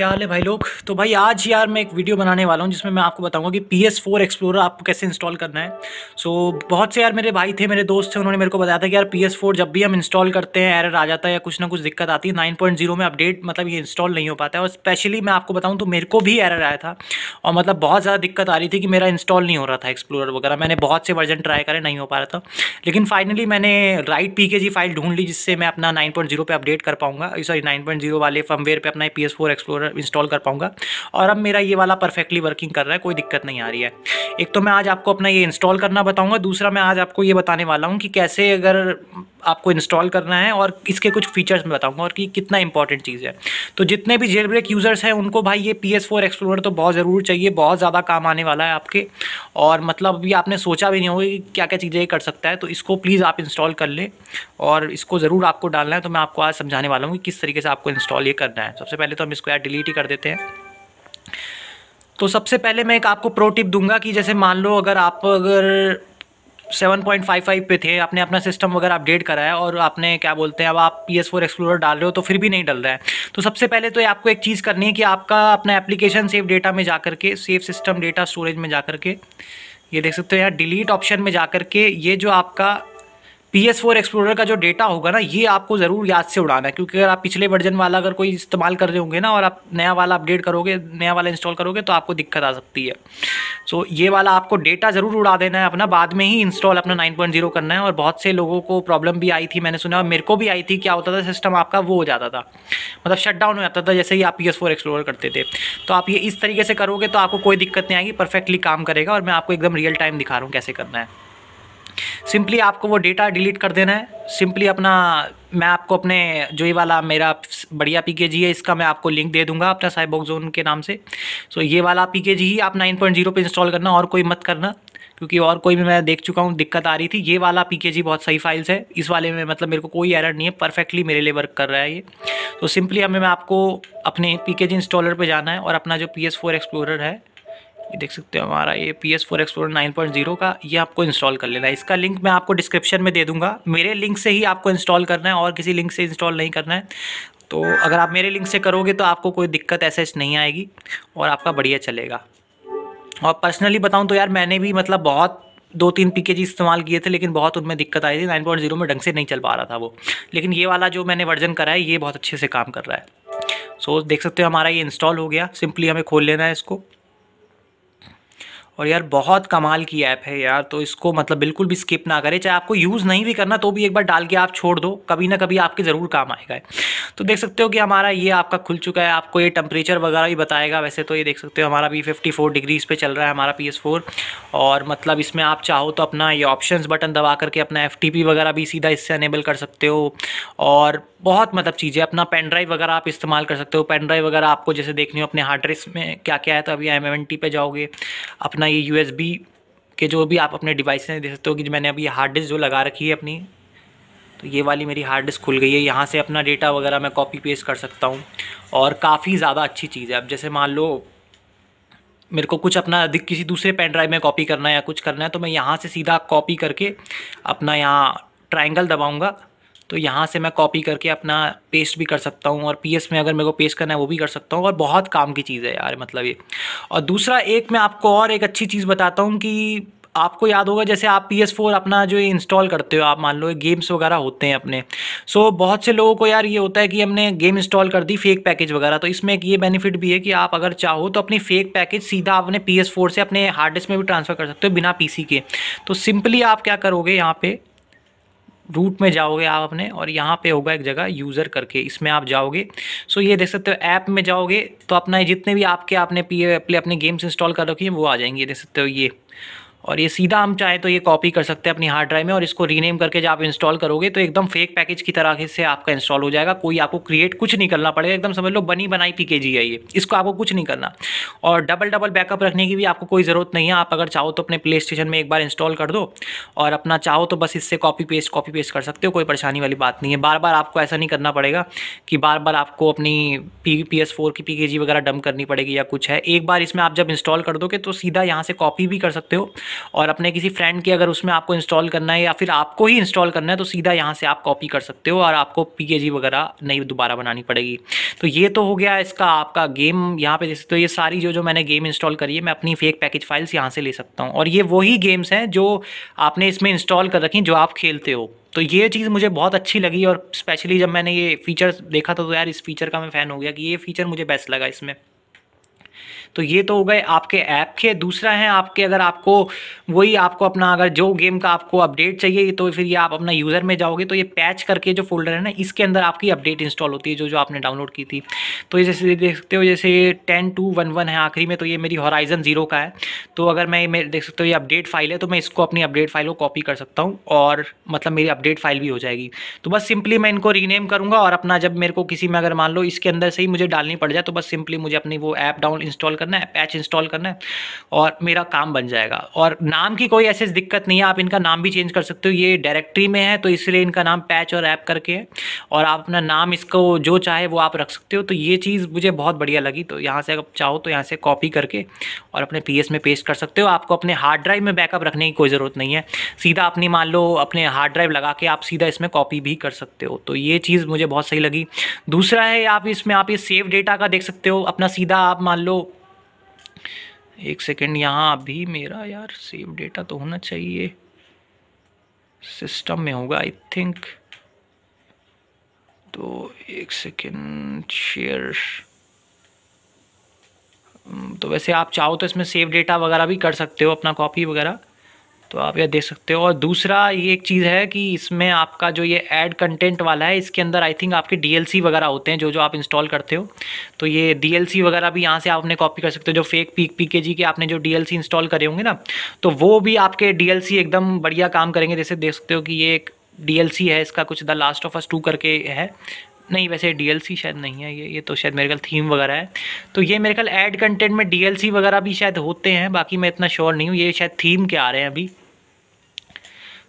क्या हाल है भाई लोग तो भाई आज यार मैं एक वीडियो बनाने वाला हूँ जिसमें मैं आपको बताऊंगा कि पी एस फोर एक्सप्लोर आपको कैसे इंस्टॉल करना है सो so, बहुत से यार मेरे भाई थे मेरे दोस्त थे उन्होंने मेरे को बताया था कि यार पी एस फोर जब भी हम इंस्टॉल करते हैं एरर आ जाता है या कुछ ना कुछ दिक्कत आती है नाइन पॉइंट जीरो में अपडेट मतलब ये इंस्टॉल नहीं हो पाता है और स्पेशली मैं आपको बताऊँ तो मेरे को भी एरर आया था और मतलब बहुत ज़्यादा दिक्कत आ रही थी कि मेरा इंस्टॉल नहीं हो रहा था एक्सप्लोर वगैरह मैंने बहुत से वर्जन ट्राई करे नहीं हो पा रहा था लेकिन फाइनली मैंने राइट पी फाइल ढूंढ ली जिससे मैं अपना नाइन पॉइंट जीरो अपडेट कर पाऊँगा सॉरी नाइन पॉइंट जीरो वाले फमवेयर पर अपना P S four explore install कर पाऊंगा और अब मेरा ये वाला परफेक्टली वर्किंग कर रहा है कोई दिक्कत नहीं आ रही है एक तो मैं आज आपको अपना ये इंस्टॉल करना बताऊँगा दूसरा मैं आज आपको ये बताने वाला हूँ कि कैसे अगर आपको इंस्टॉल करना है और इसके कुछ फीचर्स मैं बताऊंगा और कि कितना इंपॉर्टेंट चीज़ है तो जितने भी जेल ब्रेक यूज़र्स हैं उनको भाई ये पी एस फोर एक्सप्लोर तो बहुत ज़रूर चाहिए बहुत ज़्यादा काम आने वाला है आपके और मतलब अभी आपने सोचा भी नहीं होगा कि क्या क्या चीज़ें कर सकता है तो इसको प्लीज़ आप इंस्टॉल कर लें और इसको ज़रूर आपको डालना है तो मैं आपको आज समझाने वाला हूँ कि किस तरीके से आपको इंस्टॉल ये करना है सबसे पहले तो हम इसको यार डिलीट ही कर देते हैं तो सबसे पहले मैं एक आपको प्रो टिप दूंगा कि जैसे मान लो अगर आप अगर 7.55 पे थे आपने अपना सिस्टम वगैरह अपडेट करा है और आपने क्या बोलते हैं अब आप पी एस फोर एक्सप्लोर डाल रहे हो तो फिर भी नहीं डल रहा है तो सबसे पहले तो आपको एक चीज़ करनी है कि आपका अपना एप्लीकेशन सेफ डेटा में जा के सेफ सिस्टम डेटा स्टोरेज में जा के ये देख सकते हो यहाँ डिलीट ऑप्शन में जा के ये जो आपका पी एस फोर एक्सप्लोरर का जो डेटा होगा ना ये आपको ज़रूर याद से उड़ाना है क्योंकि अगर आप पिछले वर्जन वाला अगर कोई इस्तेमाल कर रहे होंगे ना और आप नया वाला अपडेट करोगे नया वाला इंस्टॉल करोगे तो आपको दिक्कत आ सकती है सो so, ये वाला आपको डेटा ज़रूर उड़ा देना है अपना बाद में ही इंस्टॉल अपना नाइन करना है और बहुत से लोगों को प्रॉब्लम भी आई थी मैंने सुना और मेरे को भी आई थी क्या होता था सिस्टम आपका वो हो जाता था मतलब शट हो जाता था जैसे ही आप पी एस फोर एक्सप्लोर करते थे तो आप ये इस तरीके से करोगे तो आपको कोई दिक्कत नहीं आएगी परफेक्टली काम करेगा और मैं आपको एकदम रियल टाइम दिखा रहा हूँ कैसे करना है सिंपली आपको वो डेटा डिलीट कर देना है सिंपली अपना मैं आपको अपने जो ये वाला मेरा बढ़िया पी है इसका मैं आपको लिंक दे दूंगा अपना साइबॉक जोन के नाम से सो ये वाला पी ही आप 9.0 पे इंस्टॉल करना और कोई मत करना क्योंकि और कोई भी मैं देख चुका हूँ दिक्कत आ रही थी ये वाला पी बहुत सही फाइल्स है इस वाले में मतलब मेरे को कोई एरर नहीं है परफेक्टली मेरे लिए वर्क कर रहा है ये तो सिंपली हमें मैं आपको अपने पी इंस्टॉलर पर जाना है और अपना जो पी एस है ये देख सकते हो हमारा ये P S four explore nine point zero का ये आपको इंस्टॉल कर लेना है इसका लिंक मैं आपको डिस्क्रिप्शन में दे दूंगा मेरे लिंक से ही आपको इंस्टॉल करना है और किसी लिंक से इंस्टॉल नहीं करना है तो अगर आप मेरे लिंक से करोगे तो आपको कोई दिक्कत ऐसे नहीं आएगी और आपका बढ़िया चलेगा और पर्सनली बताऊँ तो यार मैंने भी मतलब बहुत दो तीन पी इस्तेमाल किए थे लेकिन बहुत उनमें दिक्कत आई थी नाइन पॉइंट जीरो में ढंग से नहीं चल पा रहा था वो लेकिन ये वाला जो मैंने वर्जन करा है ये बहुत अच्छे से काम कर रहा है सो so, देख सकते हो हमारा ये इंस्टॉल हो गया सिंपली हमें खोल लेना है इसको और यार बहुत कमाल की ऐप है यार तो इसको मतलब बिल्कुल भी स्किप ना करें चाहे आपको यूज़ नहीं भी करना तो भी एक बार डाल के आप छोड़ दो कभी ना कभी आपके ज़रूर काम आएगा तो देख सकते हो कि हमारा ये आपका खुल चुका है आपको ये टेम्परेचर वगैरह भी बताएगा वैसे तो ये देख सकते हो हमारा भी फिफ्टी फोर डिग्रीज़ पर चल रहा है हमारा पी और मतलब इसमें आप चाहो तो अपना ये ऑप्शन बटन दबा करके अपना एफ वगैरह भी सीधा इससे अनेबल कर सकते हो और बहुत मतलब चीज़ें अपना पेन ड्राइव वगैरह आप इस्तेमाल कर सकते हो पेन ड्राइव वगैरह आपको जैसे देखनी हो अपने हार्ड ड्रेस में क्या क्या है तो अभी एम एम पे जाओगे अपना ये यू के जो भी आप अपने डिवाइस में देख सकते हो कि मैंने अभी हार्ड डिस्क जो लगा रखी है अपनी तो ये वाली मेरी हार्ड डिस्क खुल गई है यहाँ से अपना डेटा वगैरह मैं कॉपी पेस्ट कर सकता हूँ और काफ़ी ज़्यादा अच्छी चीज़ है अब जैसे मान लो मेरे को कुछ अपना अधिक किसी दूसरे पेन ड्राइव में कॉपी करना है या कुछ करना है तो मैं यहाँ से सीधा कॉपी करके अपना यहाँ ट्राइंगल दबाऊँगा तो यहाँ से मैं कॉपी करके अपना पेस्ट भी कर सकता हूँ और पी में अगर मेरे को पेस्ट करना है वो भी कर सकता हूँ और बहुत काम की चीज़ है यार मतलब ये और दूसरा एक मैं आपको और एक अच्छी चीज़ बताता हूँ कि आपको याद होगा जैसे आप पी एस फोर अपना जो इंस्टॉल करते हो आप मान लो गेम्स वगैरह होते हैं अपने सो so, बहुत से लोगों को यार ये होता है कि हमने गेम इंस्टॉल कर दी फेक पैकेज वगैरह तो इसमें एक ये बेनिफिट भी है कि आप अगर चाहो तो अपनी फेक पैकेज सीधा अपने पी एस फोर से अपने हार्ड डिस्क में भी ट्रांसफ़र कर सकते हो बिना पी सी के तो सिंपली आप क्या करोगे यहाँ पर रूट में जाओगे आप अपने और यहाँ पे होगा एक जगह यूज़र करके इसमें आप जाओगे सो ये देख सकते हो ऐप में जाओगे तो अपना जितने भी आपके आपने पी प्ले अपने गेम्स इंस्टॉल कर रखी हैं वो आ जाएंगे देख सकते हो ये और ये सीधा हम चाहे तो ये कॉपी कर सकते हैं अपनी हार्ड ड्राइव में और इसको रीनेम करके जब आप इंस्टॉल करोगे तो एकदम फेक पैकेज की तरह से आपका इंस्टॉल हो जाएगा कोई आपको क्रिएट कुछ नहीं करना पड़ेगा एकदम समझ लो बनी बनाई पी है ये इसको आपको कुछ नहीं करना और डबल डबल बैकअप रखने की भी आपको कोई ज़रूरत नहीं है आप अगर चाहो तो अपने प्ले स्टेशन में एक बार इंस्टॉल कर दो और अपना चाहो तो बस इससे कॉपी पेस्ट कॉपी पेस्ट कर सकते हो कोई परेशानी वाली बात नहीं है बार बार आपको ऐसा नहीं करना पड़ेगा कि बार बार आपको अपनी पी पी एस फोर की पी के जी वगैरह डम करनी पड़ेगी या कुछ है एक बार इसमें आप जब इंस्टॉल कर दोगे तो सीधा यहाँ से कॉपी भी कर सकते हो और अपने किसी फ्रेंड के अगर उसमें आपको इंस्टॉल करना है या फिर आपको ही इंस्टॉल करना है तो सीधा यहाँ से आप कॉपी कर सकते हो और आपको पी वगैरह नहीं दोबारा बनानी पड़ेगी तो ये तो हो गया इसका आपका गेम यहाँ पे जैसे तो ये सारी जो जो मैंने गेम इंस्टॉल करी है मैं अपनी फेक पैकेज फाइल्स यहाँ से ले सकता हूँ और ये वही गेम्स हैं जो आपने इसमें इंस्टॉल कर रखी जो आप खेलते हो तो ये चीज़ मुझे बहुत अच्छी लगी और स्पेशली जब मैंने ये फीचर देखा था तो, तो यार इस फीचर का मैं फ़ैन हो गया कि ये फीचर मुझे बेस्ट लगा इसमें तो ये तो हो गए आपके ऐप के दूसरा है आपके अगर आपको वही आपको अपना अगर जो गेम का आपको अपडेट चाहिए तो फिर ये आप अपना यूज़र में जाओगे तो ये पैच करके जो फोल्डर है ना इसके अंदर आपकी अपडेट इंस्टॉल होती है जो जो आपने डाउनलोड की थी तो ये जैसे देख सकते हो जैसे टेन टू वन वन है आखिरी में तो ये मेरी हॉराइजन जीरो का है तो अगर मैं देख सकते हो ये अपडेट फाइल है तो मैं इसको अपनी अपडेट फाइल को कॉपी कर सकता हूँ और मतलब मेरी अपडेट फाइल भी हो जाएगी तो बस सिंपली मैं इनको रीनेम करूँगा और अपना जब मेरे को किसी में अगर मान लो इसके अंदर से ही मुझे डालनी पड़ जाए तो बस सिंपली मुझे अपनी वो ऐप डाउन इंस्टॉल करना है पैच इंस्टॉल करना है और मेरा काम बन जाएगा और नाम की कोई ऐसी दिक्कत नहीं है आप इनका नाम भी चेंज कर सकते हो ये डायरेक्टरी में है तो इसलिए इनका नाम पैच और ऐप करके है और आप अपना नाम इसको जो चाहे वो आप रख सकते हो तो ये चीज़ मुझे बहुत बढ़िया लगी तो यहाँ से अगर चाहो तो यहाँ से कॉपी करके और अपने पी में पेस्ट कर सकते हो आपको अपने हार्ड ड्राइव में बैकअप रखने की कोई ज़रूरत नहीं है सीधा अपनी मान लो अपने हार्ड ड्राइव लगा के आप सीधा इसमें कॉपी भी कर सकते हो तो ये चीज़ मुझे बहुत सही लगी दूसरा है आप इसमें आप ये सेव डेटा का देख सकते हो अपना सीधा आप मान लो एक सेकेंड यहाँ अभी मेरा यार सेव डेटा तो होना चाहिए सिस्टम में होगा आई थिंक तो एक सेकेंड शेयर हम्म, तो वैसे आप चाहो तो इसमें सेव डेटा वगैरह भी कर सकते हो अपना कॉपी वगैरह तो आप यह देख सकते हो और दूसरा ये एक चीज़ है कि इसमें आपका जो ये एड कंटेंट वाला है इसके अंदर आई थिंक आपके डी वगैरह होते हैं जो जो आप इंस्टॉल करते हो तो ये डी वगैरह भी यहाँ से आप अपने कॉपी कर सकते हो जो फेक पी पी के जी के आपने जो डीएलसी इंस्टॉल करे होंगे ना तो वो भी आपके डी एकदम बढ़िया काम करेंगे जैसे देख सकते हो कि ये एक डी है इसका कुछ the last of us two करके है नहीं वैसे डीएलसी शायद नहीं है ये ये तो शायद मेरे ख्याल थीम वगैरह है तो ये मेरे ख्याल ऐड कंटेंट में डी वगैरह भी शायद होते हैं बाकी मैं इतना श्योर नहीं हूँ ये शायद थीम के आ रहे हैं अभी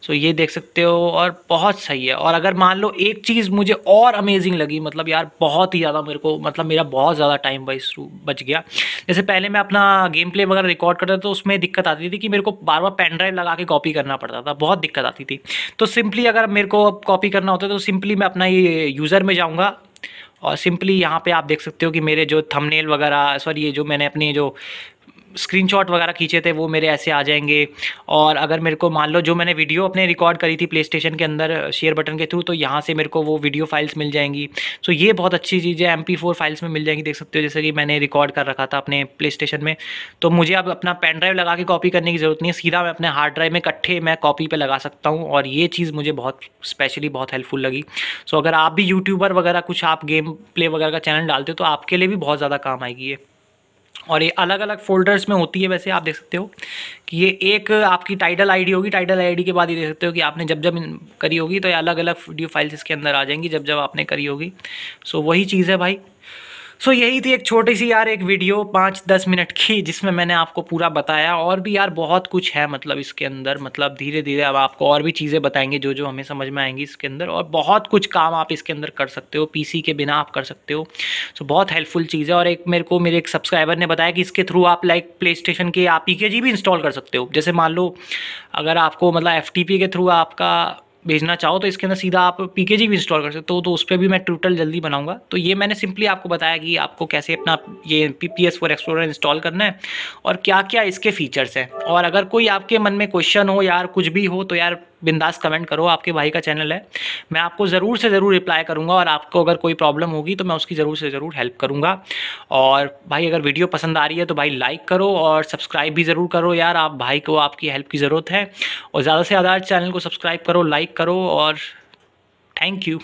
सो ये देख सकते हो और बहुत सही है और अगर मान लो एक चीज़ मुझे और अमेजिंग लगी मतलब यार बहुत ही ज़्यादा मेरे को मतलब मेरा बहुत ज़्यादा टाइम वाइस बच गया जैसे पहले मैं अपना गेम प्ले वगैरह रिकॉर्ड करता था तो उसमें दिक्कत आती थी कि मेरे को बार बार पेन ड्राइव लगा के कॉपी करना पड़ता था बहुत दिक्कत आती थी तो सिंपली अगर मेरे को कॉपी करना होता तो सिंपली मैं अपना ये यूज़र में जाऊँगा और सिंपली यहाँ पे आप देख सकते हो कि मेरे जो थंबनेल वगैरह सॉरी ये जो मैंने अपनी जो स्क्रीनशॉट वगैरह खींचे थे वो मेरे ऐसे आ जाएंगे और अगर मेरे को मान लो जो मैंने वीडियो अपने रिकॉर्ड करी थी प्ले के अंदर शेयर बटन के थ्रू तो यहाँ से मेरे को वो वीडियो फाइल्स मिल जाएंगी सो ये बहुत अच्छी चीज़ है एम फाइल्स में मिल जाएंगी देख सकते हो जैसे कि मैंने रिकॉर्ड कर रखा था अपने प्ले में तो मुझे अब अपना पेन ड्राइव लगा के कॉपी करने की ज़रूरत नहीं है सीधा मैं अपने हार्ड ड्राइव में इकट्ठे मैं कॉपी पर लगा सकता हूँ और ये चीज़ मुझे बहुत स्पेशली बहुत हेल्पफुल लगी सो अगर आप भी यूट्यूबर वगैरह कुछ आप गेम प्ले वगैरह का चैनल डालते हो तो आपके लिए भी बहुत ज़्यादा काम आएगी ये और ये अलग अलग फोल्डर्स में होती है वैसे आप देख सकते हो कि ये एक आपकी टाइटल आईडी होगी टाइटल आईडी के बाद ये देख सकते हो कि आपने जब जब करी होगी तो ये अलग अलग वीडियो फाइल्स इसके अंदर आ जाएंगी जब जब आपने करी होगी सो वही चीज़ है भाई सो यही थी एक छोटी सी यार एक वीडियो पाँच दस मिनट की जिसमें मैंने आपको पूरा बताया और भी यार बहुत कुछ है मतलब इसके अंदर मतलब धीरे धीरे अब आपको और भी चीज़ें बताएंगे जो जो हमें समझ में आएंगी इसके अंदर और बहुत कुछ काम आप इसके अंदर कर सकते हो पी के बिना आप कर सकते हो सो बहुत हेल्पफुल चीज़ है और एक मेरे को मेरे एक सब्सक्राइबर ने बताया कि इसके थ्रू आप लाइक प्ले स्टेशन के आप पी भी इंस्टॉल कर सकते हो जैसे मान लो अगर आपको मतलब एफ के थ्रू आपका भेजना चाहो तो इसके अंदर सीधा आप पी भी इंस्टॉल कर सकते हो तो उस पर भी मैं ट्यूटल जल्दी बनाऊंगा तो ये मैंने सिंपली आपको बताया कि आपको कैसे अपना ये P P S four explorer install करना है और क्या क्या इसके फीचर्स हैं और अगर कोई आपके मन में क्वेश्चन हो यार कुछ भी हो तो यार बिंदास कमेंट करो आपके भाई का चैनल है मैं आपको ज़रूर से ज़रूर रिप्लाई करूँगा और आपको अगर कोई प्रॉब्लम होगी तो मैं उसकी ज़रूर से ज़रूर हेल्प करूँगा और भाई अगर वीडियो पसंद आ रही है तो भाई लाइक करो और सब्सक्राइब भी ज़रूर करो यार आप भाई को आपकी हेल्प की ज़रूरत है और ज़्यादा से ज़्यादा चैनल को सब्सक्राइब करो लाइक करो और थैंक यू